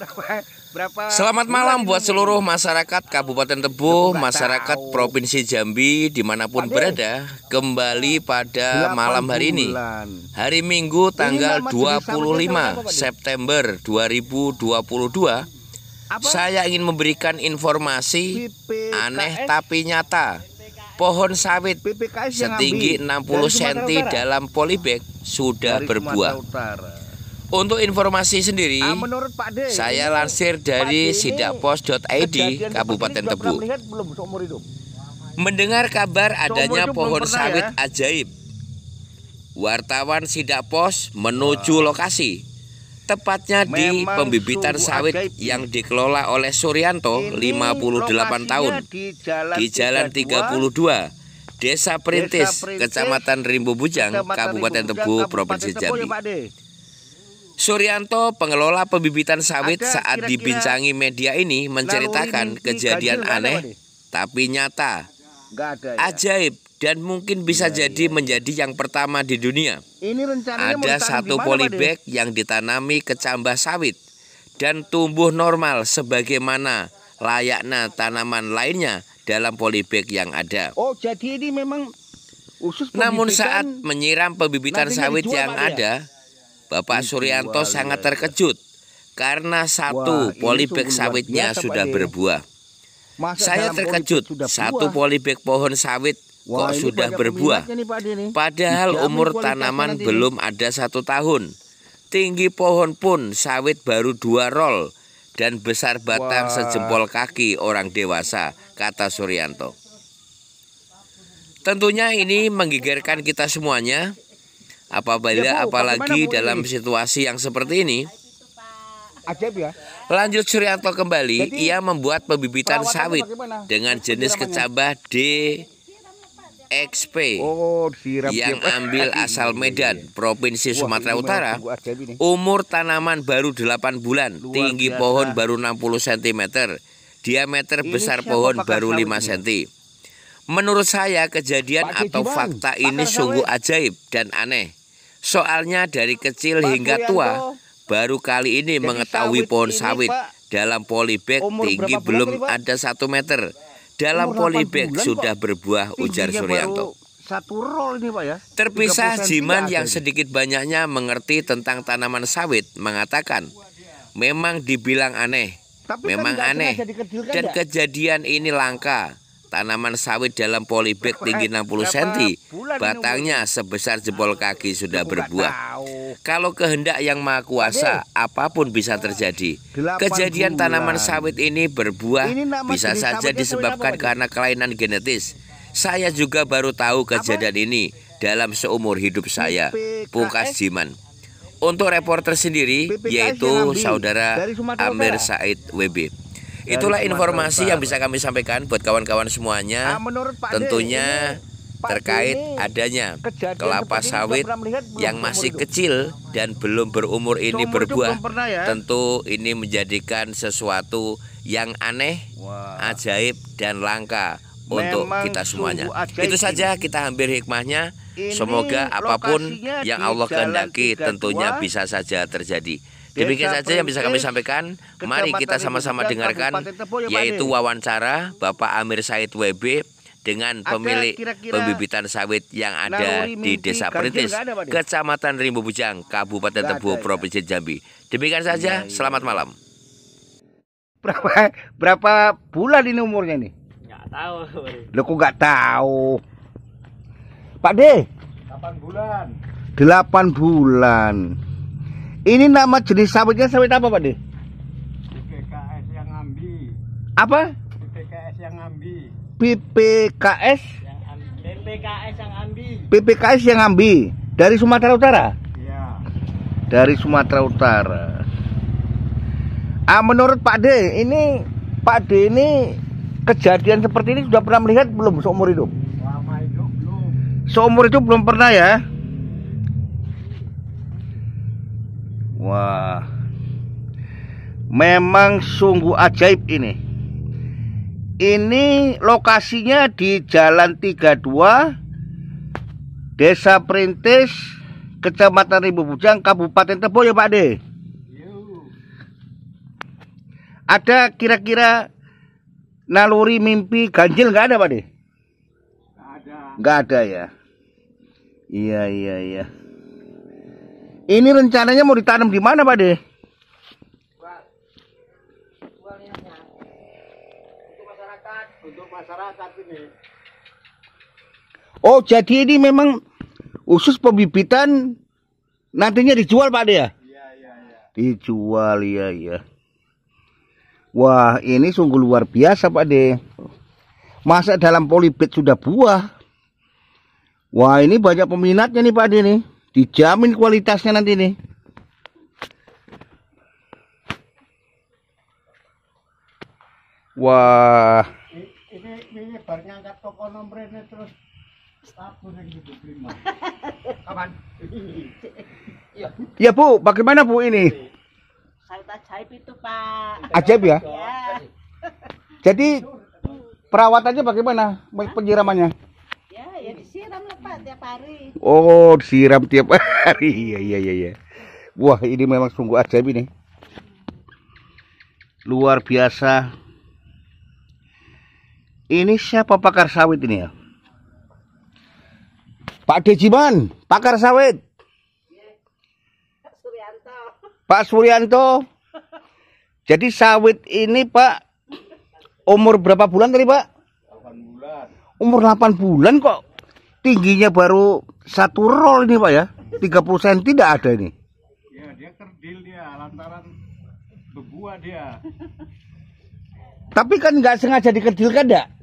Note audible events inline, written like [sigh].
berapa berapa Selamat malam buat seluruh masyarakat Kabupaten Tebu, masyarakat Provinsi Jambi dimanapun berada kembali pada malam hari ini. Hari Minggu tanggal 25 September 2022 saya ingin memberikan informasi aneh tapi nyata pohon sawit setinggi 60 cm dalam polybag sudah berbuah. Untuk informasi sendiri, ah, menurut Pak D, saya lansir dari sidakpos.id Kabupaten Tebu. Mendengar kabar adanya pohon sawit ya. ajaib, wartawan Sidakpos menuju wow. lokasi, tepatnya Memang di pembibitan sawit ajaib. yang dikelola oleh Suryanto Ini 58 tahun di Jalan, di jalan 32 Desa Perintis, Desa Perintis Kecamatan Rimbu Bujang, Kabupaten Tebu, Provinsi ya, Jambi. Suryanto, pengelola pembibitan sawit ada, saat kira -kira dibincangi media ini menceritakan ini, kejadian aneh tapi nyata. ya? Ajaib dan mungkin iya, bisa ya, jadi ya. menjadi yang pertama di dunia. Ini ada satu polybag yang ditanami kecambah sawit dan tumbuh normal sebagaimana layaknya tanaman lainnya dalam polybag yang ada. Oh, jadi ini memang usus Namun saat menyiram pembibitan sawit yang ada, ya? Bapak Suryanto sangat terkejut karena satu polybag sawitnya sudah berbuah. Saya terkejut, satu polybag pohon sawit kok sudah berbuah. Padahal umur tanaman belum ada satu tahun. Tinggi pohon pun sawit baru dua rol dan besar batang sejempol kaki orang dewasa, kata Suryanto. Tentunya ini menggigirkan kita semuanya apabila ya, apalagi dalam situasi yang seperti ini ya? Lanjut Suryanto kembali, ia membuat pembibitan sawit dengan jenis kecabah D XP oh, yang ambil [laughs] asal iya, Medan, iya, iya. Provinsi Sumatera Utara. Umur tanaman baru 8 bulan, tinggi pohon baru 60 cm, diameter besar pohon baru 5 cm. Menurut saya kejadian atau fakta ini sungguh ajaib dan aneh. Soalnya dari kecil hingga tua, baru kali ini mengetahui pohon sawit. dalam polybag tinggi belum ada satu meter. Dalam polybag sudah berbuah ujar Suryanto. Satu roll ini, Pak, ya. Terpisah Jiman yang sedikit banyaknya mengerti tentang tanaman sawit mengatakan, memang dibilang aneh, Tapi kan memang kan aneh, dan ya? kejadian ini langka. Tanaman sawit dalam polybag tinggi 60 cm, batangnya sebesar jempol kaki sudah berbuah. Kalau kehendak yang maha kuasa, apapun bisa terjadi. Kejadian tanaman sawit ini berbuah bisa saja disebabkan karena kelainan genetis. Saya juga baru tahu kejadian ini dalam seumur hidup saya. Pungkas Jiman. Untuk reporter sendiri, yaitu saudara Amir Said WB. Itulah informasi yang bisa kami sampaikan buat kawan-kawan semuanya. Nah, menurut Pak tentunya terkait adanya kelapa sawit yang masih kecil dan belum berumur ini berbuah ya. tentu ini menjadikan sesuatu yang aneh ajaib dan langka untuk kita semuanya itu saja kita hampir hikmahnya semoga apapun yang Allah kehendaki tentunya bisa saja terjadi Demikian saja yang bisa kami sampaikan. Mari kita sama-sama dengarkan yaitu wawancara Bapak Amir Said WB dengan pemilik kira -kira pembibitan sawit yang ada di Desa Perintis, Kecamatan Rimbu Bujang, Kabupaten Tebu, ya. Provinsi Jambi. Demikian saja, iya, iya, selamat iya. malam. Berapa berapa bulan ini umurnya nih? Enggak tahu. Lu kok enggak tahu? Pak D. 8 bulan. 8 bulan. Ini nama jenis sawitnya sawit apa, Pak De? BPKS yang ambi. Apa? BPKS yang ambi. BPKS? Yang BPKS yang ambi. BPKS yang ambi dari Sumatera Utara. Iya. Dari Sumatera Utara. Ah, menurut Pak De, ini Pak De ini kejadian seperti ini sudah pernah melihat belum seumur hidup? Selama hidup belum. Seumur hidup belum pernah ya? Wah. Memang sungguh ajaib ini. Ini lokasinya di Jalan 32 Desa Perintis, Kecamatan Ribu Bujang, Kabupaten Tebo ya Pak De. Ada kira-kira naluri mimpi ganjil nggak ada Pak De? Nggak ada. ada ya. Iya iya iya. Ini rencananya mau ditanam di mana, Pak De? Oh, jadi ini memang khusus pembibitan nantinya dijual, Pak De ya? Iya, iya, iya. Dijual, iya, iya. Wah, ini sungguh luar biasa, Pak De. Masa dalam polybag sudah buah? Wah, ini banyak peminatnya nih, Pak De nih dijamin kualitasnya nanti nih wah ini ini barnya angkat toko nomornya terus gitu, [laughs] Kapan? Iya. iya Bu, bagaimana Bu ini? Sangat ajaib itu Pak. [laughs] Ajaib ya? Iya. Jadi perawatannya bagaimana? penyiramannya? Oh, disiram tiap hari. [laughs] Iya, iya, iya, iya. Wah, ini memang sungguh ajaib ini. Luar biasa. Ini siapa pakar sawit ini ya? Pak Dejiman, pakar sawit. Pak Suryanto. Pak [laughs] Suryanto. Jadi sawit ini Pak umur berapa bulan tadi Pak? 8 bulan. Umur 8 bulan kok tingginya baru satu roll ini pak ya 30 cm tidak ada ini ya dia kerdil dia lantaran berbuah dia tapi kan nggak sengaja dikerdilkan enggak